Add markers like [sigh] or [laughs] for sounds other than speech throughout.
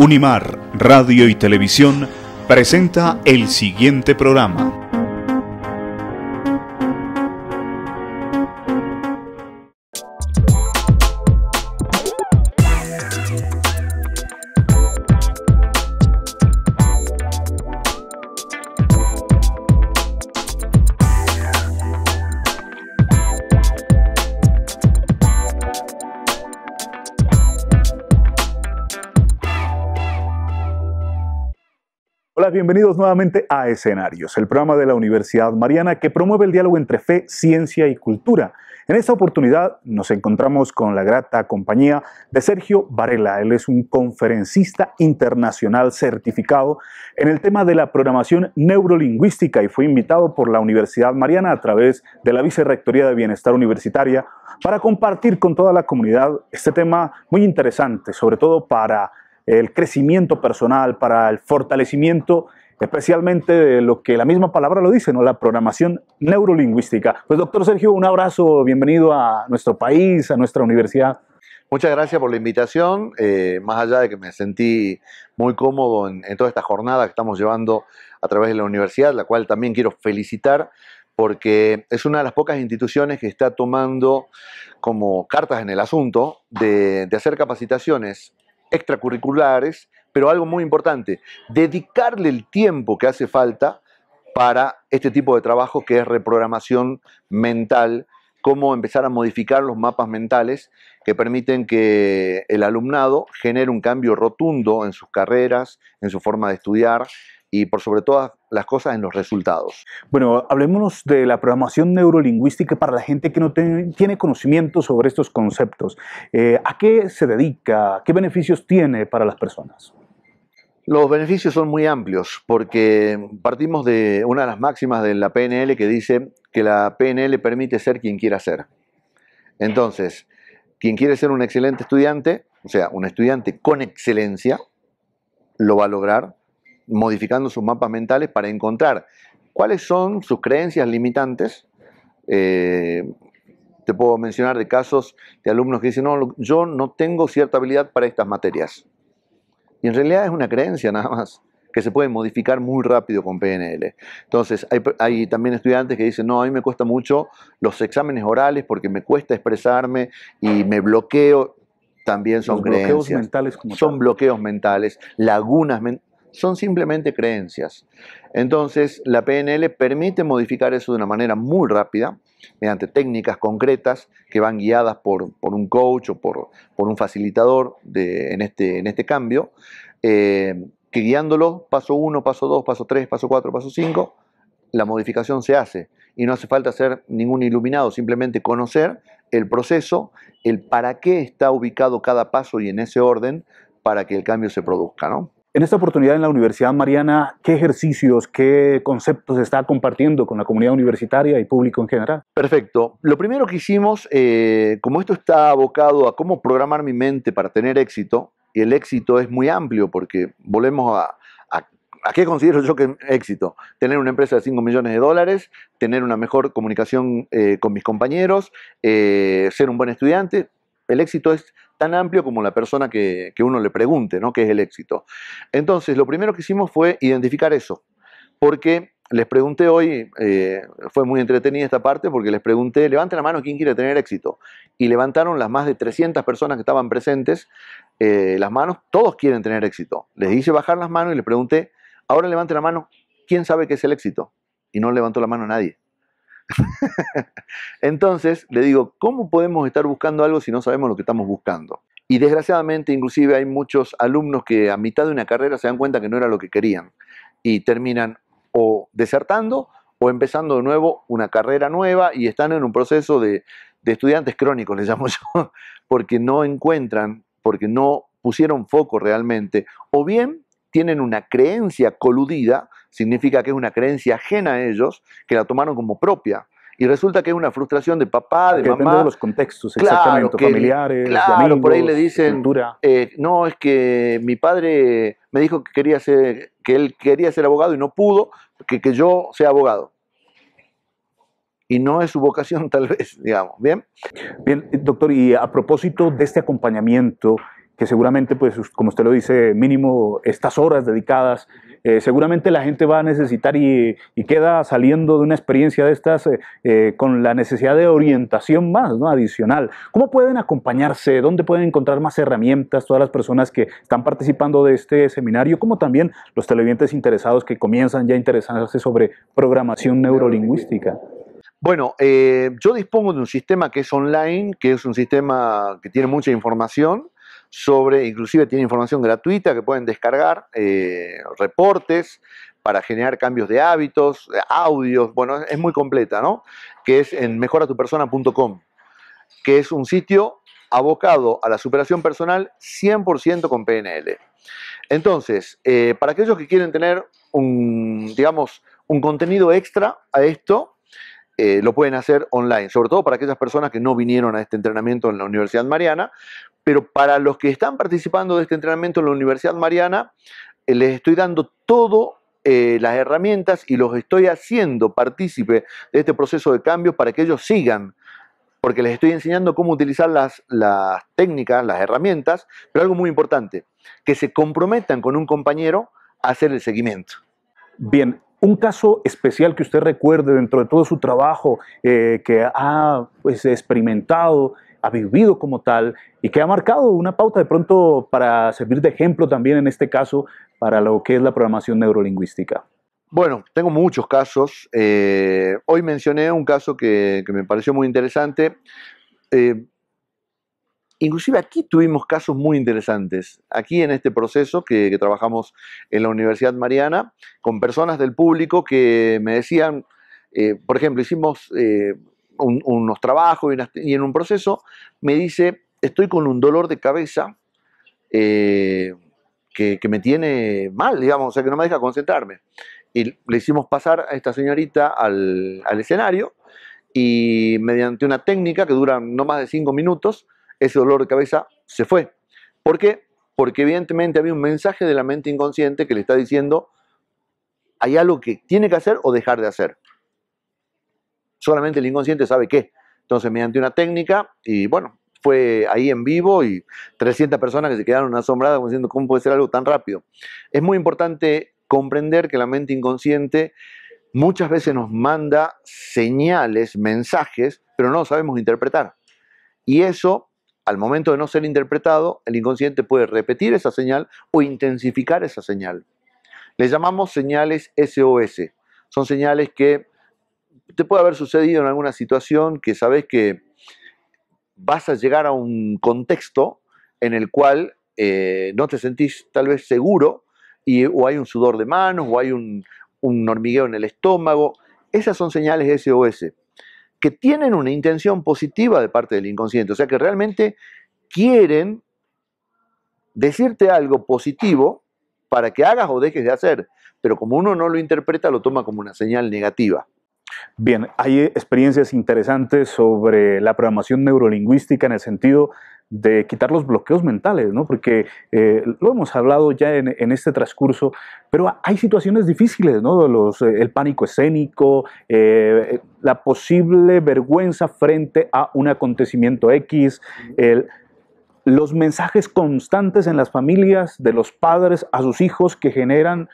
Unimar, Radio y Televisión presenta el siguiente programa. bienvenidos nuevamente a Escenarios, el programa de la Universidad Mariana que promueve el diálogo entre fe, ciencia y cultura. En esta oportunidad nos encontramos con la grata compañía de Sergio Varela. Él es un conferencista internacional certificado en el tema de la programación neurolingüística y fue invitado por la Universidad Mariana a través de la Vicerrectoría de Bienestar Universitaria para compartir con toda la comunidad este tema muy interesante, sobre todo para el crecimiento personal, para el fortalecimiento especialmente de lo que la misma palabra lo dice, ¿no? la programación neurolingüística. Pues doctor Sergio, un abrazo, bienvenido a nuestro país, a nuestra universidad. Muchas gracias por la invitación, eh, más allá de que me sentí muy cómodo en, toda esta jornada que estamos llevando a través de la universidad, la cual también quiero felicitar porque es una de las pocas instituciones que está tomando como cartas en el asunto de, de hacer capacitaciones extracurriculares pero algo muy importante, dedicarle el tiempo que hace falta para este tipo de trabajo que es reprogramación mental, cómo empezar a modificar los mapas mentales que permiten que el alumnado genere un cambio rotundo en sus carreras, en su forma de estudiar, y por sobre todas las cosas en los resultados. Bueno, hablemos de la programación neurolingüística para la gente que no tiene conocimiento sobre estos conceptos. Eh, ¿A qué se dedica? ¿Qué beneficios tiene para las personas? Los beneficios son muy amplios porque partimos de una de las máximas de la PNL que dice que la PNL permite ser quien quiera ser. Entonces, quien quiere ser un excelente estudiante, o sea, un estudiante con excelencia, lo va a lograr modificando sus mapas mentales para encontrar cuáles son sus creencias limitantes. Eh, te puedo mencionar de casos de alumnos que dicen, no, yo no tengo cierta habilidad para estas materias. Y en realidad es una creencia nada más, que se puede modificar muy rápido con PNL. Entonces, hay, también estudiantes que dicen, no, a mí me cuesta mucho los exámenes orales porque me cuesta expresarme y me bloqueo. También son creencias. Bloqueos mentales son bloqueos mentales, lagunas, son simplemente creencias. Entonces, la PNL permite modificar eso de una manera muy rápida, mediante técnicas concretas que van guiadas por, por un coach o por, por un facilitador de, en, este, en, este, cambio, eh, que guiándolo paso 1, paso 2, paso 3, paso 4, paso 5, la modificación se hace y no hace falta ser ningún iluminado, simplemente conocer el proceso, el para qué está ubicado cada paso y en ese orden para que el cambio se produzca, ¿no? En esta oportunidad en la Universidad Mariana, ¿qué ejercicios, qué conceptos está compartiendo con la comunidad universitaria y público en general? Perfecto. Lo primero que hicimos, eh, como esto está abocado a cómo programar mi mente para tener éxito, y el éxito es muy amplio porque volvemos a, a qué considero yo que éxito? Tener una empresa de 5 millones de dólares, tener una mejor comunicación eh, con mis compañeros, eh, ser un buen estudiante, el éxito es tan amplio como la persona que, uno le pregunte, ¿no? ¿Qué es el éxito? Entonces, lo primero que hicimos fue identificar eso, porque les pregunté hoy, eh, fue muy entretenida esta parte, porque les pregunté, levanten la mano quién quiere tener éxito. Y levantaron las más de 300 personas que estaban presentes eh, las manos, todos quieren tener éxito. Les hice bajar las manos y les pregunté, ahora levanten la mano, ¿quién sabe qué es el éxito? Y no levantó la mano nadie. [laughs] Entonces, le digo, ¿cómo podemos estar buscando algo si no sabemos lo que estamos buscando? Y desgraciadamente, inclusive hay muchos alumnos que a mitad de una carrera se dan cuenta que no era lo que querían y terminan o desertando o empezando de nuevo una carrera nueva y están en un proceso de, estudiantes crónicos, les llamo [laughs] yo, porque no encuentran, porque no pusieron foco realmente, o bien tienen una creencia coludida, significa que es una creencia ajena a ellos, que la tomaron como propia. Y resulta que es una frustración de papá, de mamá. Depende de los contextos, exactamente, familiares, amigos, por ahí le dicen, eh, no, es que mi padre me dijo que quería ser, que él quería ser abogado y no pudo, que, que yo sea abogado y no es su vocación [laughs] tal vez, digamos, ¿bien? Bien, doctor, y a propósito de este acompañamiento que seguramente, pues, como usted lo dice, mínimo estas horas dedicadas, eh, seguramente la gente va a necesitar y, queda saliendo de una experiencia de estas eh, eh, con la necesidad de orientación más, ¿no? Adicional. ¿Cómo pueden acompañarse? ¿Dónde pueden encontrar más herramientas todas las personas que están participando de este seminario, como también los televidentes interesados que comienzan ya a interesarse sobre programación neurolingüística? Bueno, yo dispongo de un sistema que es online, que es un sistema que tiene mucha información, sobre, inclusive tiene información gratuita que pueden descargar, eh, reportes para generar cambios de hábitos, eh, audios, bueno, es muy completa, ¿no? Que es en mejoratupersona.com, que es un sitio abocado a la superación personal 100% con PNL. Entonces, eh, para aquellos que quieren tener un, digamos, un contenido extra a esto, lo pueden hacer online, sobre todo para aquellas personas que no vinieron a este entrenamiento en la Universidad Mariana, pero para los que están participando de este entrenamiento en la Universidad Mariana, eh, les estoy dando todo eh, las herramientas y los estoy haciendo partícipe de este proceso de cambio para que ellos sigan, porque les estoy enseñando cómo utilizar las, técnicas, las herramientas, pero algo muy importante, que se comprometan con un compañero a hacer el seguimiento. Bien, un caso especial que usted recuerde dentro de todo su trabajo eh, que ha pues, experimentado ha vivido como tal y que ha marcado una pauta de pronto para servir de ejemplo también en este caso para lo que es la programación neurolingüística? Bueno, tengo muchos casos. Eh, hoy mencioné un caso que, me pareció muy interesante. Eh, inclusive aquí tuvimos casos muy interesantes. Aquí en este proceso que, trabajamos en la Universidad Mariana, con personas del público que me decían, eh, por ejemplo, hicimos unos trabajos y, en un proceso, me dice, estoy con un dolor de cabeza eh, que, me tiene mal, digamos, o sea, que no me deja concentrarme. Y le hicimos pasar a esta señorita al, escenario y mediante una técnica que dura no más de cinco minutos, ese dolor de cabeza se fue. ¿Por qué? Porque evidentemente había un mensaje de la mente inconsciente que le está diciendo, hay algo que tiene que hacer o dejar de hacer solamente el inconsciente sabe qué. Entonces, mediante una técnica, y bueno, fue ahí en vivo y 300 personas que se quedaron asombradas diciendo cómo puede ser algo tan rápido. Es muy importante comprender que la mente inconsciente muchas veces nos manda señales, mensajes, pero no sabemos interpretar. Y eso, al momento de no ser interpretado, el inconsciente puede repetir esa señal o intensificar esa señal. Le llamamos señales SOS. Son señales que te puede haber sucedido en alguna situación que sabes que vas a llegar a un contexto en el cual eh, no te sentís tal vez seguro y, o hay un sudor de manos o hay un, hormigueo en el estómago. Esas son señales de SOS que tienen una intención positiva de parte del inconsciente, o sea que realmente quieren decirte algo positivo para que hagas o dejes de hacer, pero como uno no lo interpreta, lo toma como una señal negativa. Bien, hay experiencias interesantes sobre la programación neurolingüística en el sentido de quitar los bloqueos mentales, ¿no? porque eh, lo hemos hablado ya en, este transcurso, pero hay situaciones difíciles, ¿no? Eh, el pánico escénico, eh, la posible vergüenza frente a un acontecimiento X, los mensajes constantes en las familias de los padres a sus hijos que generan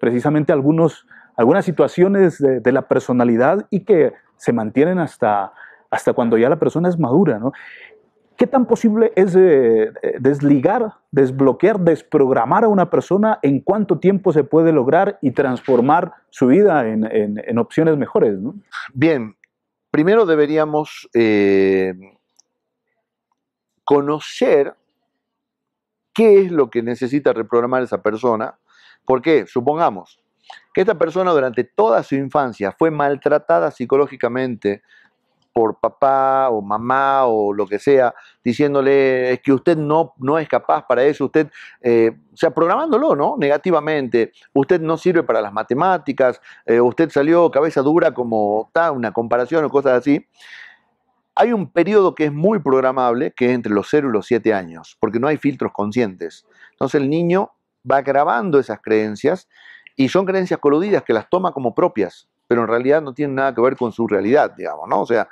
precisamente algunos algunas situaciones de, la personalidad y que se mantienen hasta, hasta cuando ya la persona es madura. ¿no? ¿Qué tan posible es eh, eh, desligar, desbloquear, desprogramar a una persona? ¿En cuánto tiempo se puede lograr y transformar su vida en, opciones mejores? Bien, primero deberíamos eh, conocer qué es lo que necesita reprogramar esa persona. ¿Por qué? supongamos, que esta persona durante toda su infancia fue maltratada psicológicamente por papá o mamá o lo que sea, diciéndole que usted no, no es capaz para eso, usted, eh", o sea, programándolo, ¿no? Negativamente, usted no sirve para las matemáticas, eh, usted salió cabeza dura como tal, una comparación o cosas así. Hay un periodo que es muy programable, que es entre los 0 y los 7 años, porque no hay filtros conscientes. Entonces el niño va grabando esas creencias y son creencias coludidas que las toma como propias, pero en realidad no tienen nada que ver con su realidad, digamos, ¿no? O sea,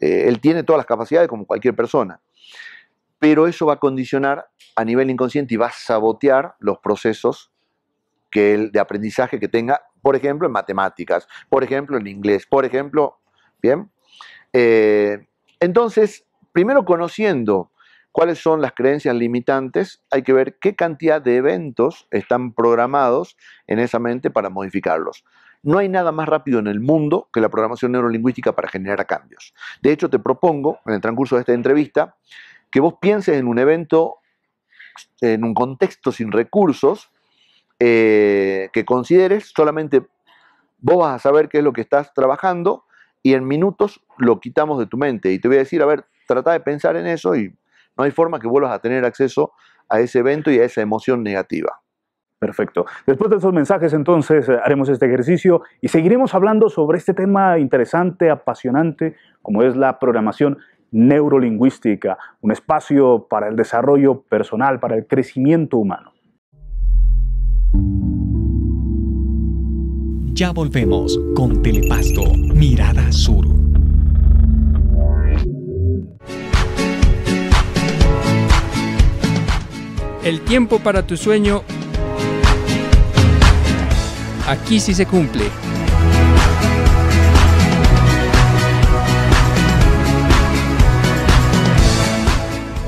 eh, él tiene todas las capacidades como cualquier persona. Pero eso va a condicionar a nivel inconsciente y va a sabotear los procesos que de aprendizaje que tenga, por ejemplo, en matemáticas, por ejemplo, en inglés, por ejemplo, ¿bien? Eh, entonces, primero conociendo cuáles son las creencias limitantes, hay que ver qué cantidad de eventos están programados en esa mente para modificarlos. No hay nada más rápido en el mundo que la programación neurolingüística para generar cambios. De hecho, te propongo, en el transcurso de esta entrevista, que vos pienses en un evento, en un contexto sin recursos, eh, que consideres solamente vos vas a saber qué es lo que estás trabajando y en minutos lo quitamos de tu mente. Y te voy a decir, a ver, trata de pensar en eso y no hay forma que vuelvas a tener acceso a ese evento y a esa emoción negativa. Perfecto. Después de esos mensajes, entonces, eh, haremos este ejercicio y seguiremos hablando sobre este tema interesante, apasionante, como es la programación neurolingüística, un espacio para el desarrollo personal, para el crecimiento humano. Ya volvemos con Telepasto, Mirada Sur. El tiempo para tu sueño aquí sí se cumple.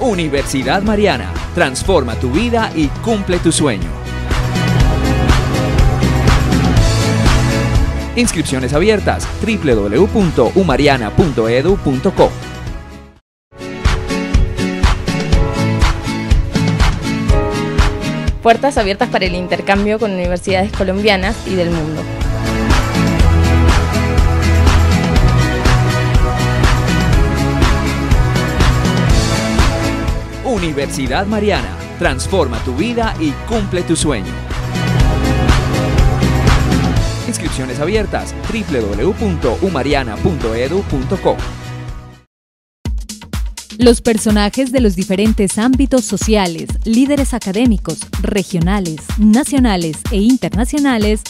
Universidad Mariana, transforma tu vida y cumple tu sueño. Inscripciones abiertas www.umariana.edu.co puertas abiertas para el intercambio con universidades colombianas y del mundo. Universidad Mariana, transforma tu vida y cumple tu sueño. Inscripciones abiertas www.umariana.edu.co los personajes de los diferentes ámbitos sociales, líderes académicos, regionales, nacionales e internacionales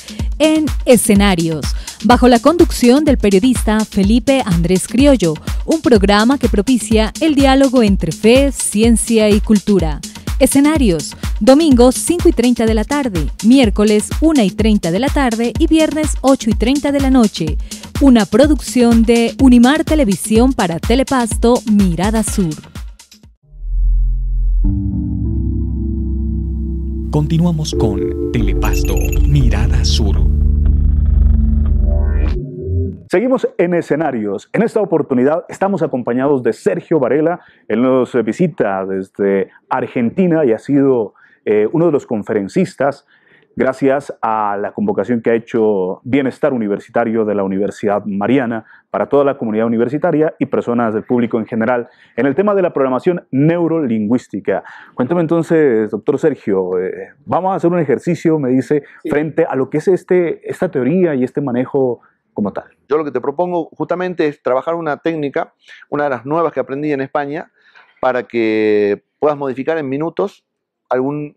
en escenarios, bajo la conducción del periodista Felipe Andrés Criollo, un programa que propicia el diálogo entre fe, ciencia y cultura. Escenarios, domingos 5 y 30 de la tarde, miércoles 1 y 30 de la tarde y viernes 8 y 30 de la noche una producción de Unimar Televisión para Telepasto Mirada Sur. Continuamos con Telepasto Mirada Sur. Seguimos en escenarios. En esta oportunidad estamos acompañados de Sergio Varela. Él nos visita desde Argentina y ha sido eh, uno de los conferencistas gracias a la convocación que ha hecho Bienestar Universitario de la Universidad Mariana para toda la comunidad universitaria y personas del público en general en el tema de la programación neurolingüística. Cuéntame entonces, doctor Sergio, eh, vamos a hacer un ejercicio, me dice, frente a lo que es este, esta teoría y este manejo como tal. Yo lo que te propongo justamente es trabajar una técnica, una de las nuevas que aprendí en España, para que puedas modificar en minutos algún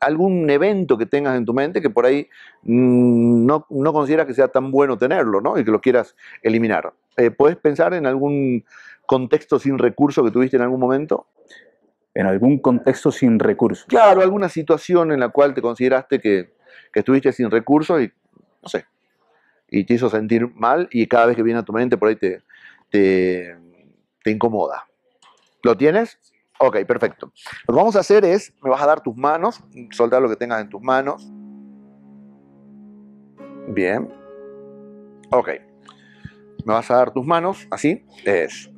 algún evento que tengas en tu mente que por ahí mm, no, no consideras que sea tan bueno tenerlo, ¿no? Y que lo quieras eliminar. Eh, ¿Puedes pensar en algún contexto sin recurso que tuviste en algún momento? En algún contexto sin recurso. Claro, alguna situación en la cual te consideraste que, estuviste sin recursos y, no sé, y te hizo sentir mal y cada vez que viene a tu mente por ahí te, te, te incomoda. ¿Lo tienes? Ok, perfecto. Lo que vamos a hacer es, me vas a dar tus manos, soltar lo que tengas en tus manos. Bien. Ok. Me vas a dar tus manos, así. Eso.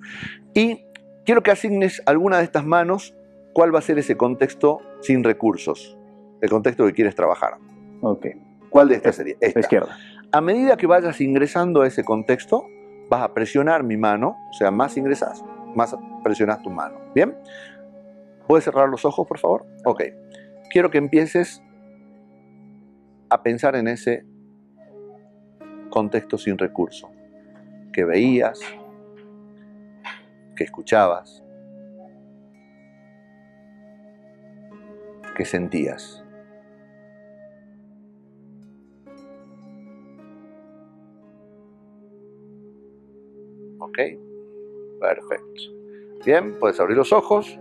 Y quiero que asignes alguna de estas manos cuál va a ser ese contexto sin recursos, el contexto que quieres trabajar. Ok. ¿Cuál de estas sería? Esta. A medida que vayas ingresando a ese contexto, vas a presionar mi mano, o sea, más ingresas, más presionas tu mano. ¿Bien? ¿Puedes cerrar los ojos, por favor? Ok. Quiero que empieces a pensar en ese contexto sin recurso que veías, que escuchabas, que sentías. Ok, perfecto. Bien, puedes abrir los ojos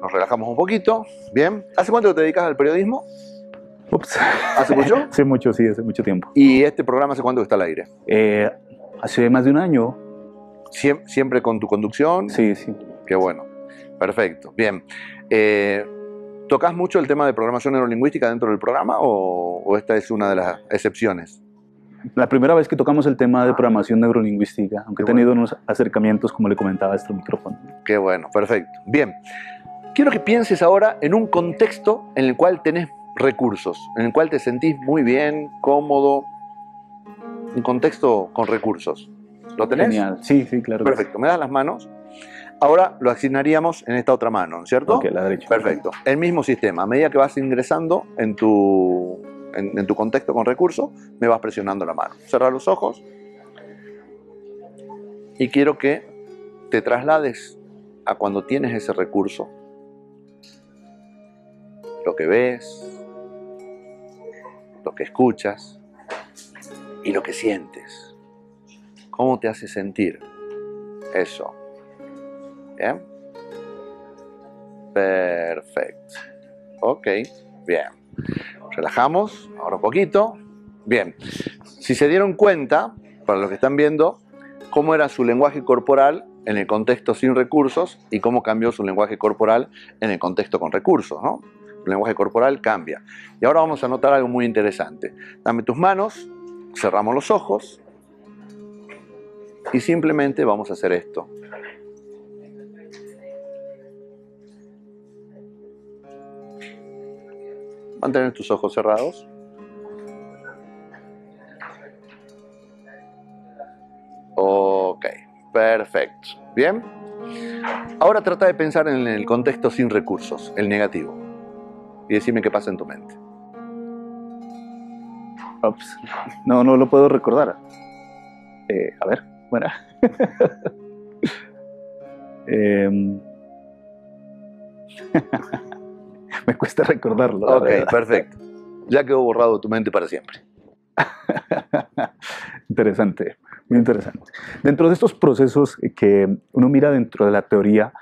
nos relajamos un poquito, ¿bien? ¿Hace cuánto te dedicas al periodismo? Ups. ¿Hace mucho? [laughs] hace mucho, sí, hace mucho tiempo. ¿Y este programa hace cuánto está al aire? Eh, hace más de un año. ¿Siempre con tu conducción? Sí, sí. Qué bueno. Perfecto. Bien. Eh, ¿Tocas mucho el tema de programación neurolingüística dentro del programa o, esta es una de las excepciones? La primera vez que tocamos el tema de ah. programación neurolingüística, aunque he tenido unos acercamientos, como le comentaba, a este micrófono. Qué bueno, perfecto. Bien, Quiero que pienses ahora en un contexto en el cual tenés recursos, en el cual te sentís muy bien, cómodo, un contexto con recursos. ¿Lo tenés? Genial, sí, sí, claro. Perfecto, me das las manos. Ahora lo asignaríamos en esta otra mano, ¿cierto? Ok, la derecha. Perfecto, el mismo sistema. A medida que vas ingresando en tu, en, tu contexto con recursos, me vas presionando la mano. Cerra los ojos y quiero que te traslades a cuando tienes ese recurso lo que ves, lo que escuchas y lo que sientes. ¿Cómo te hace sentir eso? ¿Bien? Perfecto. Ok, bien. Relajamos, ahora un poquito. Bien, si se dieron cuenta, para los que están viendo, cómo era su lenguaje corporal en el contexto sin recursos y cómo cambió su lenguaje corporal en el contexto con recursos, ¿no? lenguaje corporal cambia. Y ahora vamos a notar algo muy interesante. Dame tus manos, cerramos los ojos y simplemente vamos a hacer esto. Mantener tus ojos cerrados. Ok, perfecto. Bien. Ahora trata de pensar en el contexto sin recursos, el negativo y decime qué pasa en tu mente. Ah, pues, no, no lo puedo recordar. Eh, a ver, bueno. [laughs] Em. [laughs] me cuesta recordarlo. Ok, perfecto. Ya quedó borrado tu mente para siempre. [laughs] interesante, muy interesante. Dentro de estos procesos que uno mira dentro de la teoría,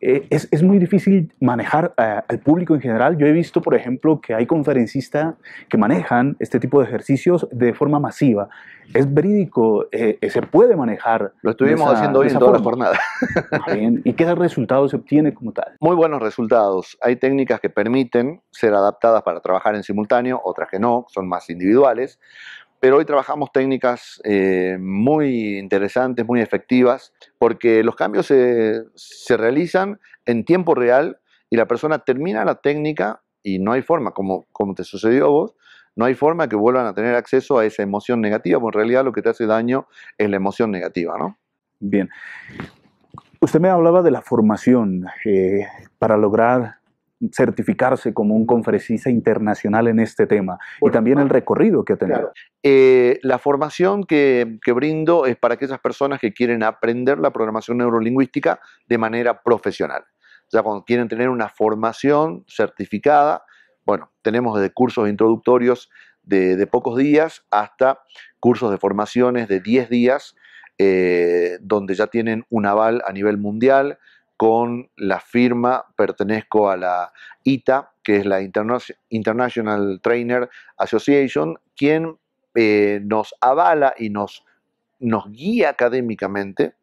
eh, es, es, muy difícil manejar eh, al público en general. Yo he visto, por ejemplo, que hay conferencistas que manejan este tipo de ejercicios de forma masiva. Es verídico, eh, se puede manejar. Lo estuvimos haciendo hoy en toda la jornada. ¿Y qué resultados se obtiene como tal? Muy buenos resultados. Hay técnicas que permiten ser adaptadas para trabajar en simultáneo, otras que no, son más individuales pero hoy trabajamos técnicas eh, muy interesantes, muy efectivas, porque los cambios se, realizan en tiempo real y la persona termina la técnica y no hay forma, como, como te sucedió a vos, no hay forma que vuelvan a tener acceso a esa emoción negativa, porque en realidad lo que te hace daño es la emoción negativa, Bien. Usted me hablaba de la formación eh, para lograr certificarse como un conferencista internacional en este tema y también el recorrido que ha tenido. Eh, la formación que, brindo es para aquellas personas que quieren aprender la programación neurolingüística de manera profesional. Ya cuando quieren tener una formación certificada, bueno, tenemos desde cursos introductorios de, pocos días hasta cursos de formaciones de 10 días, eh, donde ya tienen un aval a nivel mundial, con la firma, pertenezco a la ITA, que es la International Trainer Association, quien eh, nos avala y nos, nos guía académicamente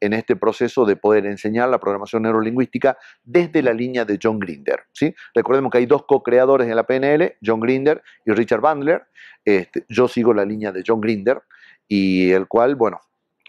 en este proceso de poder enseñar la programación neurolingüística desde la línea de John Grinder. ¿sí? Recordemos que hay dos co-creadores de la PNL, John Grinder y Richard Bandler. Este, yo sigo la línea de John Grinder y el cual, bueno,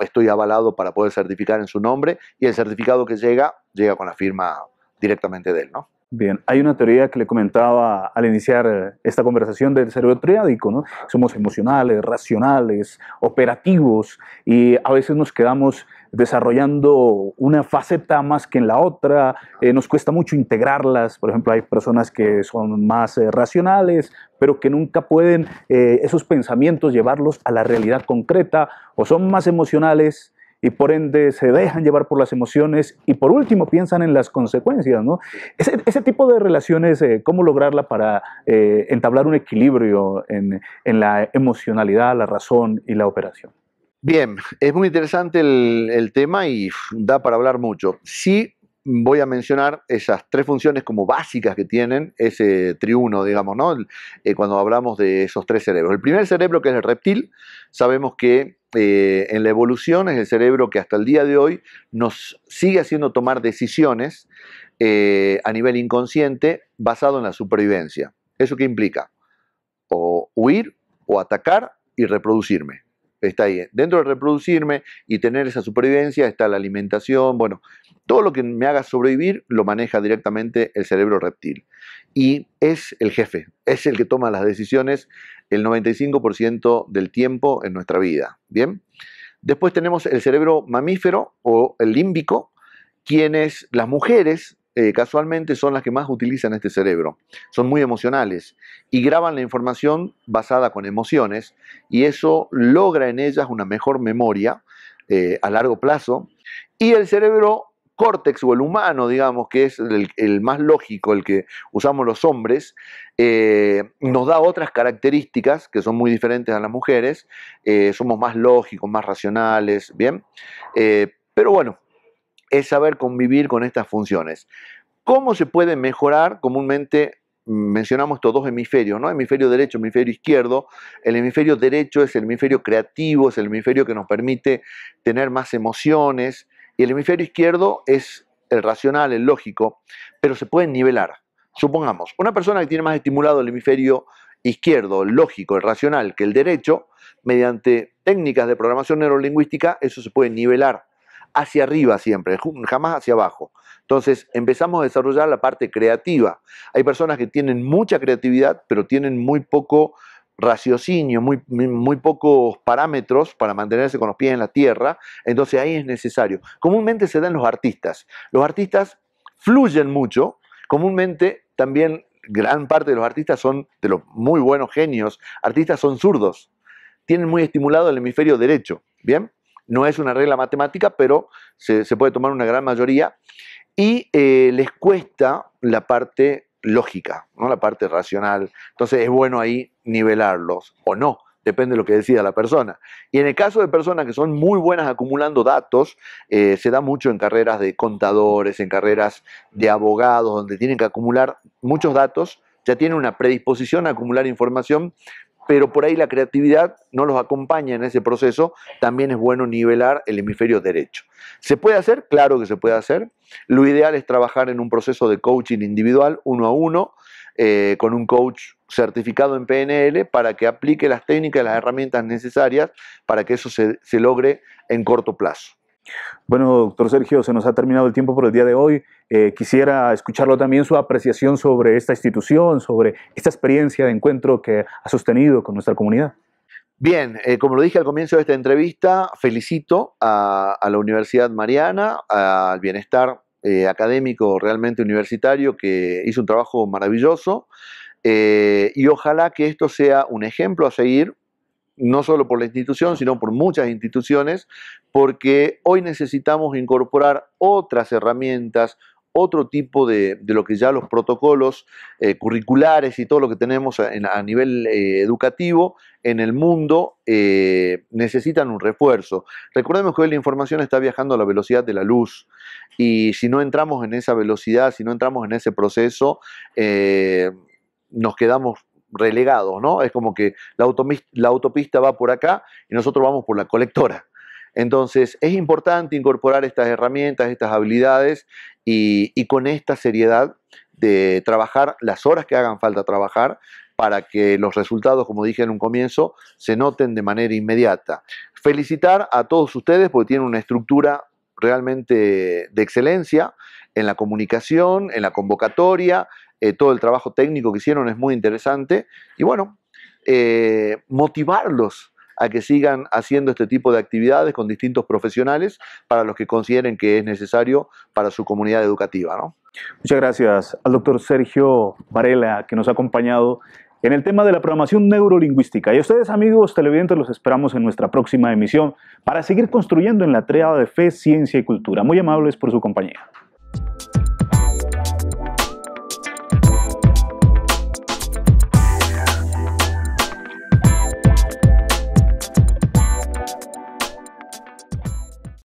estoy avalado para poder certificar en su nombre y el certificado que llega llega con la firma directamente de él, ¿no? Bien, hay una teoría que le comentaba al iniciar eh, esta conversación del cerebro triádico, ¿no? Somos emocionales, racionales, operativos y a veces nos quedamos desarrollando una faceta más que en la otra, eh, nos cuesta mucho integrarlas, por ejemplo, hay personas que son más eh, racionales, pero que nunca pueden esos pensamientos llevarlos a la realidad concreta, o son más emocionales, y por ende se dejan llevar por las emociones y por último piensan en las consecuencias. Ese, tipo de relaciones, eh, ¿cómo lograrla para eh, entablar un equilibrio en, la emocionalidad, la razón y la operación? Bien, es muy interesante el, el tema y da para hablar mucho voy a mencionar esas tres funciones como básicas que tienen ese triuno, digamos, eh, cuando hablamos de esos tres cerebros. El primer cerebro, que es el reptil, sabemos que eh, en la evolución es el cerebro que hasta el día de hoy nos sigue haciendo tomar decisiones eh, a nivel inconsciente basado en la supervivencia. ¿Eso qué implica? O huir, o atacar y reproducirme está ahí. Dentro de reproducirme y tener esa supervivencia está la alimentación, bueno, todo lo que me haga sobrevivir lo maneja directamente el cerebro reptil. Y es el jefe, es el que toma las decisiones el 95% del tiempo en nuestra vida. Bien. Después tenemos el cerebro mamífero o el límbico, quienes las mujeres eh, casualmente son las que más utilizan este cerebro. Son muy emocionales y graban la información basada con emociones y eso logra en ellas una mejor memoria eh, a largo plazo. Y el cerebro córtex o el humano, digamos, que es el, más lógico, el que usamos los hombres, eh, nos da otras características que son muy diferentes a las mujeres. somos más lógicos, más racionales, ¿bien? pero bueno, es saber convivir con estas funciones. ¿Cómo se puede mejorar? Comúnmente mm, mencionamos estos dos hemisferios, ¿no? Hemisferio derecho, hemisferio izquierdo. El hemisferio derecho es el hemisferio creativo, es el hemisferio que nos permite tener más emociones. Y el hemisferio izquierdo es el racional, el lógico, pero se puede nivelar. Supongamos, una persona que tiene más estimulado el hemisferio izquierdo, el lógico, el racional, que el derecho, mediante técnicas de programación neurolingüística, eso se puede nivelar hacia arriba siempre, jamás hacia abajo. Entonces empezamos a desarrollar la parte creativa. Hay personas que tienen mucha creatividad, pero tienen muy poco raciocinio, muy, muy pocos parámetros para mantenerse con los pies en la tierra, entonces ahí es necesario. Comúnmente se dan los artistas. Los artistas fluyen mucho, comúnmente también gran parte de los artistas son de los muy buenos genios, artistas son zurdos, tienen muy estimulado el hemisferio derecho, ¿bien? No es una regla matemática, pero se, puede tomar una gran mayoría. Y eh, les cuesta la parte lógica, ¿no? la parte racional. Entonces es bueno ahí nivelarlos o no, depende de lo que decida la persona. Y en el caso de personas que son muy buenas acumulando datos, eh, se da mucho en carreras de contadores, en carreras de abogados, donde tienen que acumular muchos datos, ya tienen una predisposición a acumular información pero por ahí la creatividad no los acompaña en ese proceso, también es bueno nivelar el hemisferio derecho. ¿Se puede hacer? Claro que se puede hacer. Lo ideal es trabajar en un proceso de coaching individual, uno a uno, eh, con un coach certificado en PNL para que aplique las técnicas y las herramientas necesarias para que eso se logre en corto plazo. Bueno, doctor Sergio, se nos ha terminado el tiempo por el día de hoy. Eh, quisiera escucharlo también su apreciación sobre esta institución, sobre esta experiencia de encuentro que ha sostenido con nuestra comunidad. Bien, eh, como lo dije al comienzo de esta entrevista, felicito a, la Universidad Mariana, al Bienestar eh, Académico realmente universitario que hizo un trabajo maravilloso. y ojalá que esto sea un ejemplo a seguir no solo por la institución, sino por muchas instituciones, porque hoy necesitamos incorporar otras herramientas, otro tipo de, lo que ya los protocolos eh, curriculares y todo lo que tenemos a, nivel eh, educativo en el mundo eh, necesitan un refuerzo. Recordemos que hoy la información está viajando a la velocidad de la luz y si no entramos en esa velocidad, si no entramos en ese proceso, nos quedamos relegados, ¿no? Es como que la, autopista va por acá y nosotros vamos por la colectora. Entonces, es importante incorporar estas herramientas, estas habilidades y, con esta seriedad de trabajar las horas que hagan falta trabajar para que los resultados, como dije en un comienzo, se noten de manera inmediata. Felicitar a todos ustedes porque tienen una estructura realmente de excelencia en la comunicación, en la convocatoria, eh, todo el trabajo técnico que hicieron es muy interesante. Y bueno, eh, motivarlos a que sigan haciendo este tipo de actividades con distintos profesionales para los que consideren que es necesario para su comunidad educativa. Muchas gracias al doctor Sergio Varela que nos ha acompañado en el tema de la programación neurolingüística. Y ustedes, amigos televidentes, los esperamos en nuestra próxima emisión para seguir construyendo en la treada de fe, ciencia y cultura. Muy amables por su compañía.